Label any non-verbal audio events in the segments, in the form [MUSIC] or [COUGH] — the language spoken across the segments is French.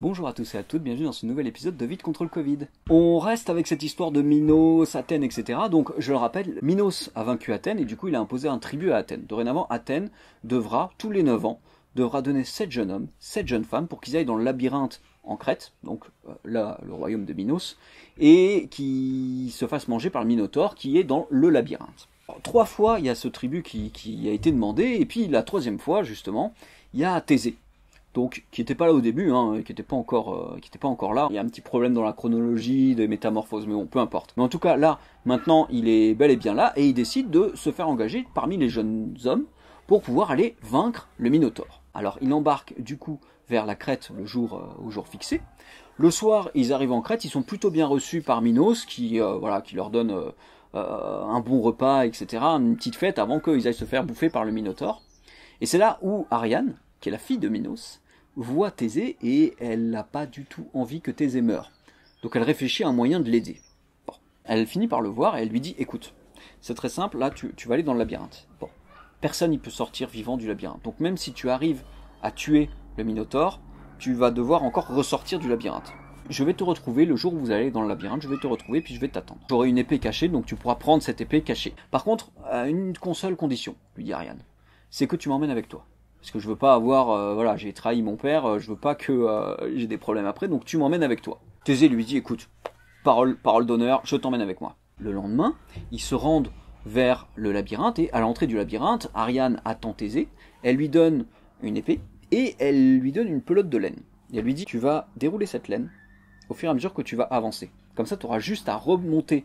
Bonjour à tous et à toutes, bienvenue dans ce nouvel épisode de Vite contre le Covid. On reste avec cette histoire de Minos, Athènes, etc. Donc, je le rappelle, Minos a vaincu Athènes et du coup, il a imposé un tribut à Athènes. Dorénavant, Athènes devra, tous les 9 ans, devra donner 7 jeunes hommes, 7 jeunes femmes pour qu'ils aillent dans le labyrinthe en Crète, donc euh, là, le royaume de Minos, et qu'ils se fassent manger par le Minotaure qui est dans le labyrinthe. trois fois, il y a ce tribut qui, qui a été demandé, et puis la troisième fois, justement, il y a Thésée donc qui n'était pas là au début, hein, qui n'était pas encore, euh, pas encore là. Il y a un petit problème dans la chronologie des métamorphoses, mais bon, peu importe. Mais en tout cas, là, maintenant, il est bel et bien là, et il décide de se faire engager parmi les jeunes hommes pour pouvoir aller vaincre le Minotaure. Alors, il embarque du coup vers la Crète le jour, euh, au jour fixé. Le soir, ils arrivent en Crète, ils sont plutôt bien reçus par Minos, qui euh, voilà, qui leur donne un bon repas, etc., une petite fête avant qu'ils aillent se faire bouffer par le Minotaure. Et c'est là où Ariane, qui est la fille de Minos, voit Thésée et elle n'a pas du tout envie que Thésée meure. Donc elle réfléchit à un moyen de l'aider. Bon. Elle finit par le voir et elle lui dit écoute, c'est très simple, là tu, vas aller dans le labyrinthe. Bon. Personne n'y peut sortir vivant du labyrinthe. Donc même si tu arrives à tuer le Minotaure, tu vas devoir encore ressortir du labyrinthe. Je vais te retrouver le jour où vous allez dans le labyrinthe, je vais te retrouver puis je vais t'attendre. J'aurai une épée cachée, donc tu pourras prendre cette épée cachée. Par contre, à une seule condition, lui dit Ariane, c'est que tu m'emmènes avec toi parce que je veux pas avoir, euh, voilà, j'ai trahi mon père, euh, je veux pas que euh, j'ai des problèmes après, donc tu m'emmènes avec toi. Thésée lui dit, écoute, parole, parole d'honneur, je t'emmène avec moi. Le lendemain, ils se rendent vers le labyrinthe et à l'entrée du labyrinthe, Ariane attend Thésée, elle lui donne une épée et elle lui donne une pelote de laine. Et elle lui dit, tu vas dérouler cette laine au fur et à mesure que tu vas avancer. Comme ça, tu auras juste à remonter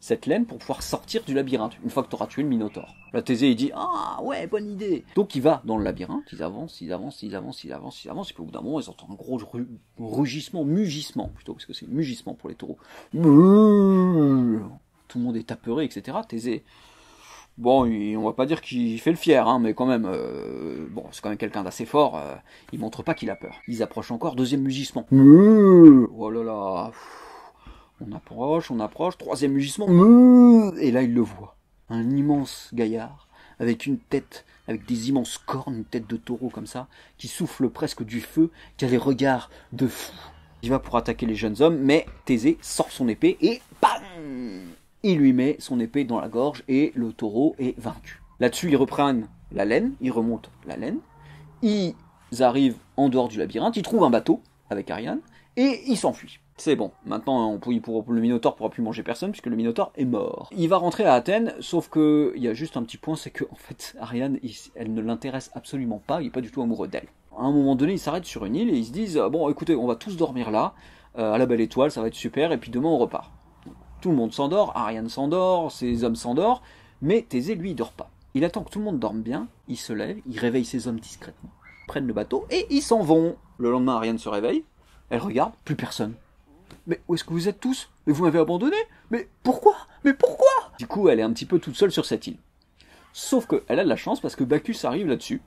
cette laine pour pouvoir sortir du labyrinthe une fois que tu auras tué le Minotaure. La Thésée, il dit Ah ouais, bonne idée Donc il va dans le labyrinthe, ils avancent, ils avancent, ils avancent, ils avancent, ils avancent, et puis au bout d'un moment, ils entendent un gros rugissement, mugissement plutôt, parce que c'est mugissement pour les taureaux. Tout le monde est apeuré, etc. Thésée. Bon, on va pas dire qu'il fait le fier, hein, mais quand même, euh, bon, c'est quand même quelqu'un d'assez fort. Euh, il montre pas qu'il a peur. Ils approchent encore, deuxième mugissement. Oh là là. On approche, on approche, troisième mugissement, et là il le voit. Un immense gaillard, avec une tête, avec des immenses cornes, une tête de taureau comme ça, qui souffle presque du feu, qui a des regards de fou. Il va pour attaquer les jeunes hommes, mais Thésée sort son épée et bam Il lui met son épée dans la gorge et le taureau est vaincu. Là-dessus, ils reprennent la laine, ils remontent la laine, ils arrivent en dehors du labyrinthe, ils trouvent un bateau avec Ariane et ils s'enfuient c'est bon. Maintenant, on le Minotaure pourra plus manger personne puisque le Minotaure est mort. Il va rentrer à Athènes, sauf qu'il y a juste un petit point, c'est que en fait, Ariane, elle ne l'intéresse absolument pas. Il n'est pas du tout amoureux d'elle. À un moment donné, ils s'arrêtent sur une île et ils se disent bon, écoutez, on va tous dormir là, euh, à la belle étoile, ça va être super. Et puis demain, on repart. Tout le monde s'endort, Ariane s'endort, ses hommes s'endort, mais Thésée, lui, il dort pas. Il attend que tout le monde dorme bien, il se lève, il réveille ses hommes discrètement, prennent le bateau et ils s'en vont. Le lendemain, Ariane se réveille, elle regarde, plus personne. Mais où est-ce que vous êtes tous Mais vous m'avez abandonné Mais pourquoi Mais pourquoi Du coup, elle est un petit peu toute seule sur cette île. Sauf qu'elle a de la chance parce que Bacchus arrive là-dessus.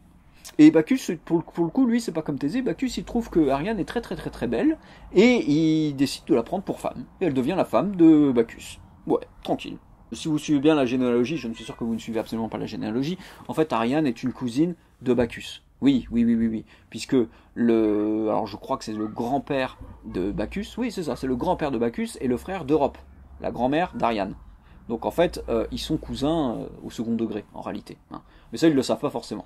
Et Bacchus, pour le, coup, lui, c'est pas comme Thésée. Bacchus, il trouve que Ariane est très très très très belle et il décide de la prendre pour femme. Et elle devient la femme de Bacchus. Ouais, tranquille. Si vous suivez bien la généalogie, je ne suis sûr que vous ne suivez absolument pas la généalogie, en fait, Ariane est une cousine de Bacchus. Oui, oui, oui, oui, oui. Puisque le. Alors je crois que c'est le grand-père de Bacchus. Oui, c'est ça, c'est le grand-père de Bacchus et le frère d'Europe, la grand-mère d'Ariane. Donc en fait, euh, ils sont cousins euh, au second degré, en réalité. Hein. Mais ça, ils ne le savent pas forcément.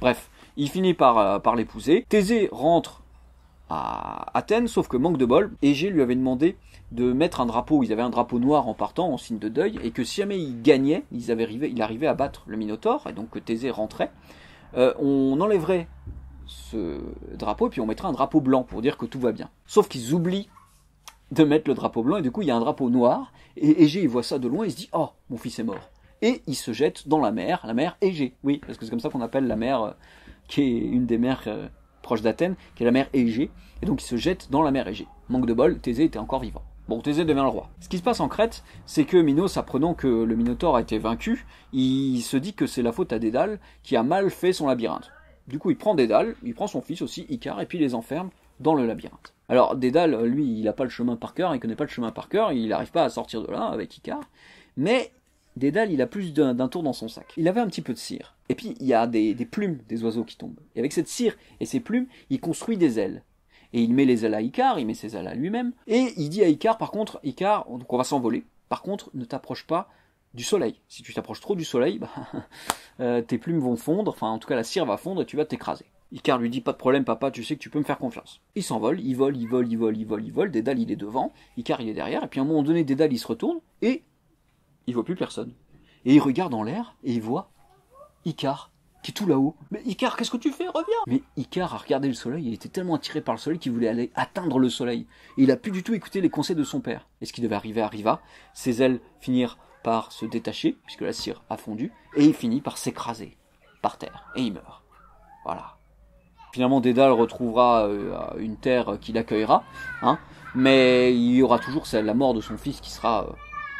Bref, il finit par, euh, par l'épouser. Thésée rentre à Athènes, sauf que manque de bol, Égée lui avait demandé de mettre un drapeau, ils avaient un drapeau noir en partant, en signe de deuil, et que si jamais il gagnait, ils avaient il arrivait à battre le Minotaure, et donc Thésée rentrait. Euh, on enlèverait ce drapeau et puis on mettrait un drapeau blanc pour dire que tout va bien. Sauf qu'ils oublient de mettre le drapeau blanc et du coup il y a un drapeau noir et Égée il voit ça de loin il se dit oh mon fils est mort et il se jette dans la mer la mer Égée oui parce que c'est comme ça qu'on appelle la mer euh, qui est une des mers euh, proches d'Athènes qui est la mer Égée et donc il se jette dans la mer Égée manque de bol Thésée était encore vivant Bon, Thésée devient le roi. Ce qui se passe en Crète, c'est que Minos, apprenant que le Minotaure a été vaincu, il se dit que c'est la faute à Dédale qui a mal fait son labyrinthe. Du coup, il prend Dédale, il prend son fils aussi, Icare, et puis il les enferme dans le labyrinthe. Alors, Dédale, lui, il n'a pas le chemin par cœur, il connaît pas le chemin par cœur, il n'arrive pas à sortir de là avec Icare, mais Dédale, il a plus d'un tour dans son sac. Il avait un petit peu de cire. Et puis, il y a des plumes des oiseaux qui tombent. Et avec cette cire et ces plumes, il construit des ailes et il met les ailes à Icar, il met ses ailes à lui-même, et il dit à Icar, par contre, Icar, on va s'envoler, par contre, ne t'approche pas du soleil. Si tu t'approches trop du soleil, [LAUGHS] bah, euh, tes plumes vont fondre, enfin en tout cas la cire va fondre et tu vas t'écraser. Icar lui dit pas de problème papa, tu sais que tu peux me faire confiance. Il s'envole, il vole, il vole, il vole, il vole, il vole, Dédale il est devant, Icar il est derrière, et puis à un moment donné Dédale il se retourne et il voit plus personne. Et il regarde en l'air et il voit Icar qui est tout là-haut. Mais Icar, qu'est-ce que tu fais Reviens Mais Icar a regardé le soleil, il était tellement attiré par le soleil qu'il voulait aller atteindre le soleil. il a plus du tout écouté les conseils de son père. Et ce qui devait arriver arriva. Ses ailes finirent par se détacher, puisque la cire a fondu, et il finit par s'écraser par terre. Et il meurt. Voilà. Finalement, Dédale retrouvera euh, une terre qui l'accueillera, hein, mais il y aura toujours la mort de son fils qui sera euh,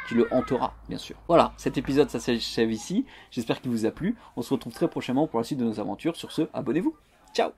qui le hantera, bien sûr. Voilà, cet épisode, ça s'achève ici. J'espère qu'il vous a plu. On se retrouve très prochainement pour la suite de nos aventures. Sur ce, abonnez-vous. Ciao